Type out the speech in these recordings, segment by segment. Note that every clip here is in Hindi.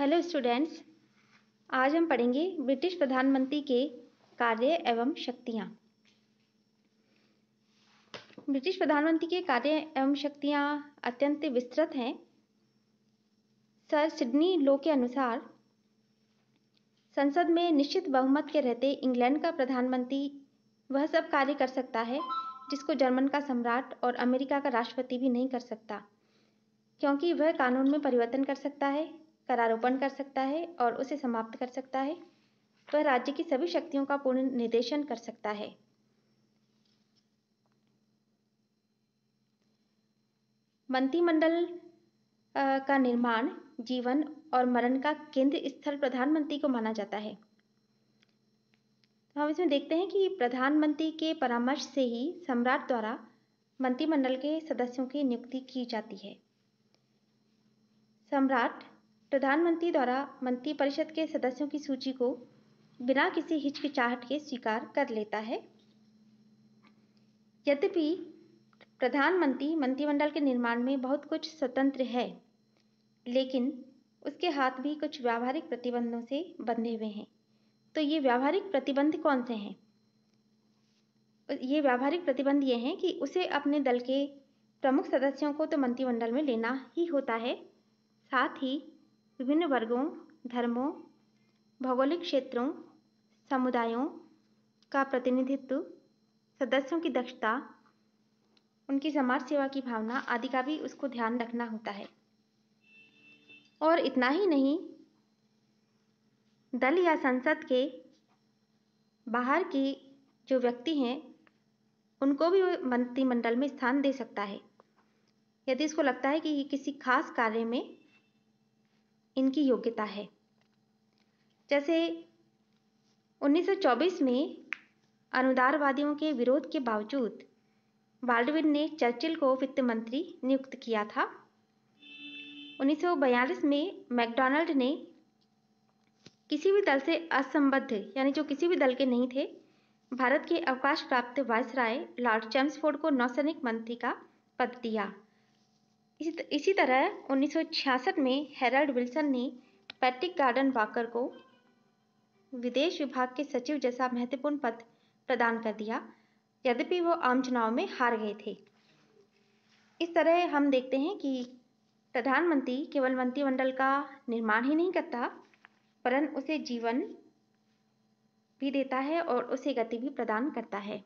हेलो स्टूडेंट्स आज हम पढ़ेंगे ब्रिटिश प्रधानमंत्री के कार्य एवं शक्तियाँ ब्रिटिश प्रधानमंत्री के कार्य एवं शक्तियाँ अत्यंत विस्तृत हैं सर सिडनी लो के अनुसार संसद में निश्चित बहुमत के रहते इंग्लैंड का प्रधानमंत्री वह सब कार्य कर सकता है जिसको जर्मन का सम्राट और अमेरिका का राष्ट्रपति भी नहीं कर सकता क्योंकि वह कानून में परिवर्तन कर सकता है करारोपण कर सकता है और उसे समाप्त कर सकता है वह राज्य की सभी शक्तियों का पूर्ण निर्देशन कर सकता है मंत्रिमंडल का निर्माण जीवन और मरण का केंद्र स्थल प्रधानमंत्री को माना जाता है तो हम इसमें देखते हैं कि प्रधानमंत्री के परामर्श से ही सम्राट द्वारा मंत्रिमंडल के सदस्यों की नियुक्ति की जाती है सम्राट प्रधानमंत्री द्वारा मंत्रिपरिषद के सदस्यों की सूची को बिना किसी हिचकिचाहट के स्वीकार कर लेता है यद्यपि प्रधानमंत्री मंत्रिमंडल के निर्माण में बहुत कुछ स्वतंत्र है लेकिन उसके हाथ भी कुछ व्यावहारिक प्रतिबंधों से बंधे हुए हैं तो ये व्यावहारिक प्रतिबंध कौन से हैं ये व्यावहारिक प्रतिबंध ये हैं कि उसे अपने दल के प्रमुख सदस्यों को तो मंत्रिमंडल में लेना ही होता है साथ ही विभिन्न वर्गों धर्मों भौगोलिक क्षेत्रों समुदायों का प्रतिनिधित्व सदस्यों की दक्षता उनकी समाज सेवा की भावना आदि का भी उसको ध्यान रखना होता है और इतना ही नहीं दल या संसद के बाहर की जो व्यक्ति हैं उनको भी मंत्रिमंडल में स्थान दे सकता है यदि इसको लगता है कि किसी खास कार्य में इनकी योग्यता है जैसे 1924 में अनुदारवादियों के विरोध के बावजूद बाल्डविन ने चर्चिल को वित्त मंत्री नियुक्त किया था 1942 में मैकडोनाल्ड ने किसी भी दल से असंबद्ध यानी जो किसी भी दल के नहीं थे भारत के अवकाश प्राप्त वायसराय लॉर्ड चैम्सफोर्ड को नौसैनिक मंत्री का पद दिया इसी इसी तरह 1966 में हेरल्ड विल्सन ने पैट्रिक गार्डन वाकर को विदेश विभाग के सचिव जैसा महत्वपूर्ण पद प्रदान कर दिया यद्यपि वो आम चुनाव में हार गए थे इस तरह हम देखते हैं कि प्रधानमंत्री केवल मंत्रिमंडल का निर्माण ही नहीं करता परंतु उसे जीवन भी देता है और उसे गति भी प्रदान करता है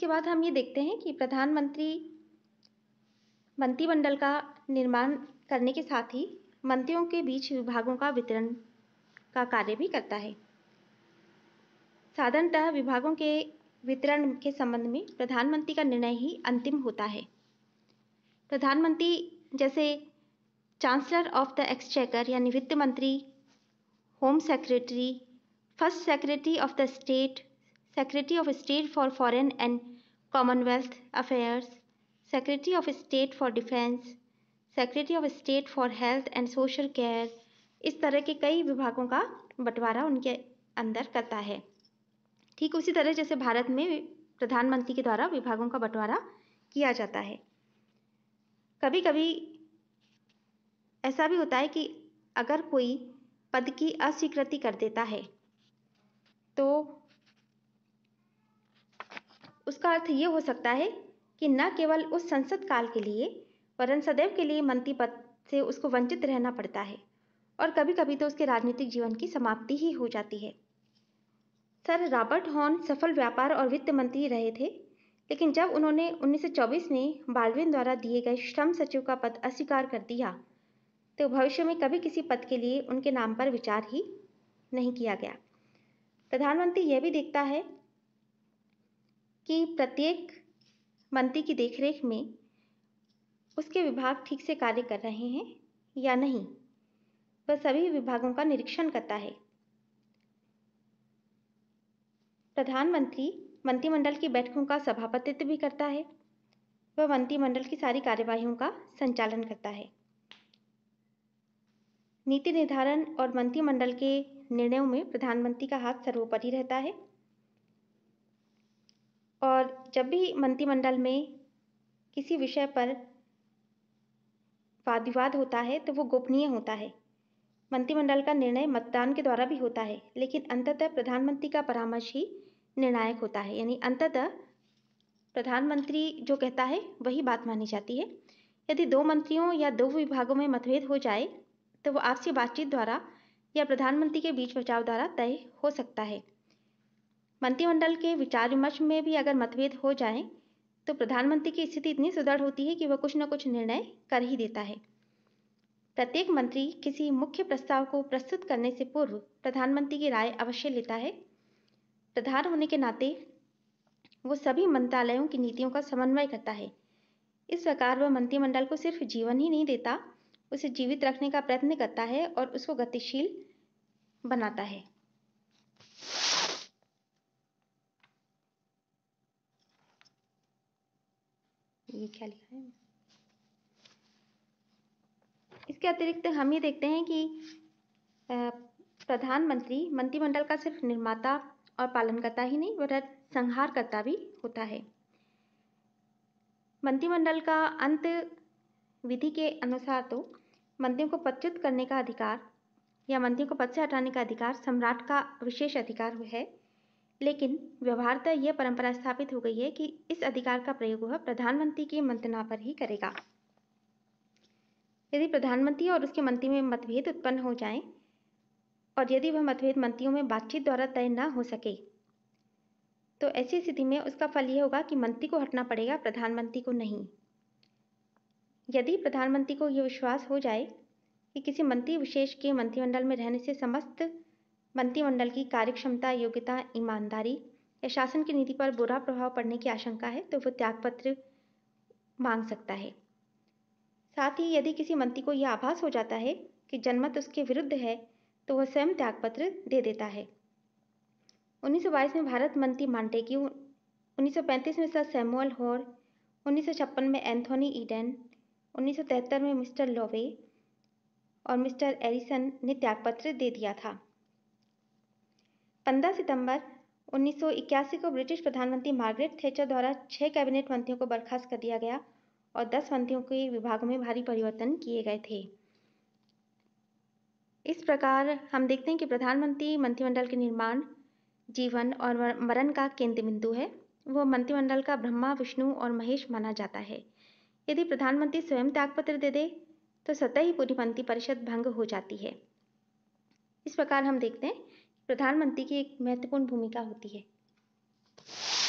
इसके बाद हम ये देखते हैं कि प्रधानमंत्री मंत्रिमंडल का निर्माण करने के साथ ही मंत्रियों के बीच विभागों का वितरण का कार्य भी करता है साधारणतः विभागों के वितरण के संबंध में प्रधानमंत्री का निर्णय ही अंतिम होता है प्रधानमंत्री जैसे चांसलर ऑफ द एक्सचेकर यानी वित्त मंत्री home secretary first secretary of the state secretary of state for foreign and commonwealth affairs secretary of state for defence secretary of state for health and social care इस तरह के कई विभागों का बंटवारा उनके अंदर करता है ठीक उसी तरह जैसे भारत में प्रधानमंत्री के द्वारा विभागों का बंटवारा किया जाता है कभी कभी ऐसा भी होता है कि अगर कोई पद की अस्वीकृति कर देता है तो उसका अर्थ ये हो सकता है कि न केवल उस संसद काल के लिए वरन सदैव के लिए मंत्री पद से उसको वंचित रहना पड़ता है और कभी कभी तो उसके राजनीतिक जीवन की समाप्ति ही हो जाती है सर रॉबर्ट हॉर्न सफल व्यापार और वित्त मंत्री रहे थे लेकिन जब उन्होंने 1924 में बाल्विन द्वारा दिए गए श्रम सचिव का पद अस्वीकार कर दिया तो भविष्य में कभी किसी पद के लिए उनके नाम पर विचार ही नहीं किया गया प्रधानमंत्री यह भी देखता है कि प्रत्येक मंत्री की देखरेख में उसके विभाग ठीक से कार्य कर रहे हैं या नहीं वह सभी विभागों का निरीक्षण करता है प्रधानमंत्री मंत्रिमंडल की बैठकों का सभापतित्व भी करता है वह मंत्रिमंडल की सारी कार्यवाही का संचालन करता है नीति निर्धारण और मंत्रिमंडल के निर्णयों में प्रधानमंत्री का हाथ सर्वोपरि रहता है और जब भी मंत्रिमंडल में किसी विषय पर वाद विवाद होता है तो वो गोपनीय होता है मंत्रिमंडल का निर्णय मतदान के द्वारा भी होता है लेकिन अंततः प्रधानमंत्री का परामर्श ही निर्णायक होता है यानी अंततः प्रधानमंत्री जो कहता है वही बात मानी जाती है यदि दो मंत्रियों या दो विभागों में मतभेद हो जाए तो वो आपसी बातचीत द्वारा या प्रधानमंत्री के बीच बचाव द्वारा तय हो सकता है मंत्रिमंडल के विचार विमर्श में भी अगर मतभेद हो जाए तो प्रधानमंत्री की स्थिति इतनी सुदृढ़ होती है कि वह कुछ न कुछ निर्णय कर ही देता है प्रत्येक मंत्री किसी मुख्य प्रस्ताव को प्रस्तुत करने से पूर्व प्रधानमंत्री की राय अवश्य लेता है प्रधान होने के नाते वो सभी मंत्रालयों की नीतियों का समन्वय करता है इस प्रकार वह मंत्रिमंडल को सिर्फ जीवन ही नहीं देता उसे जीवित रखने का प्रयत्न करता है और उसको गतिशील बनाता है ये क्या लिखा है इसके अतिरिक्त हम ये देखते हैं कि प्रधानमंत्री मंत्रिमंडल का सिर्फ निर्माता और पालनकर्ता ही नहीं वह संहारकर्ता भी होता है मंत्रिमंडल का अंत विधि के अनुसार तो मंत्रियों को पदच्युत करने का अधिकार या मंत्रियों को पद से हटाने का अधिकार सम्राट का विशेष अधिकार है लेकिन व्यवहारतः यह परंपरा स्थापित हो गई है कि इस अधिकार का प्रयोग वह प्रधानमंत्री की मंत्रणा पर ही करेगा यदि प्रधानमंत्री और उसके मंत्री में मतभेद उत्पन्न हो जाएं और यदि वह मतभेद मंत्रियों में बातचीत द्वारा तय न हो सके तो ऐसी स्थिति में उसका फल यह होगा कि मंत्री को हटना पड़ेगा प्रधानमंत्री को नहीं यदि प्रधानमंत्री को यह विश्वास हो जाए कि किसी मंत्री विशेष के मंत्रिमंडल में रहने से समस्त मंत्रिमंडल की कार्यक्षमता योग्यता ईमानदारी या शासन की नीति पर बुरा प्रभाव पड़ने की आशंका है तो वह त्यागपत्र मांग सकता है साथ ही यदि किसी मंत्री को यह आभास हो जाता है कि जनमत उसके विरुद्ध है तो वह स्वयं त्यागपत्र दे देता है 1922 में भारत मंत्री मांटेग्यू 1935 में सर सैमुअल हॉर उन्नीस में एंथोनी ईडन उन्नीस में मिस्टर लोवे और मिस्टर एरिसन ने त्यागपत्र दे दिया था 15 सितंबर 1981 को ब्रिटिश प्रधानमंत्री मार्गरेट थेचर द्वारा छह कैबिनेट मंत्रियों को बर्खास्त कर दिया गया और दस मंत्रियों के विभागों में भारी परिवर्तन किए गए थे इस प्रकार हम देखते हैं कि प्रधानमंत्री मंत्रिमंडल के निर्माण जीवन और मरण का केंद्र बिंदु है वो मंत्रिमंडल का ब्रह्मा विष्णु और महेश माना जाता है यदि प्रधानमंत्री स्वयं त्यागपत्र दे दे तो स्वतः ही पूरी मंत्रिपरिषद भंग हो जाती है इस प्रकार हम देखते हैं प्रधानमंत्री की एक महत्वपूर्ण भूमिका होती है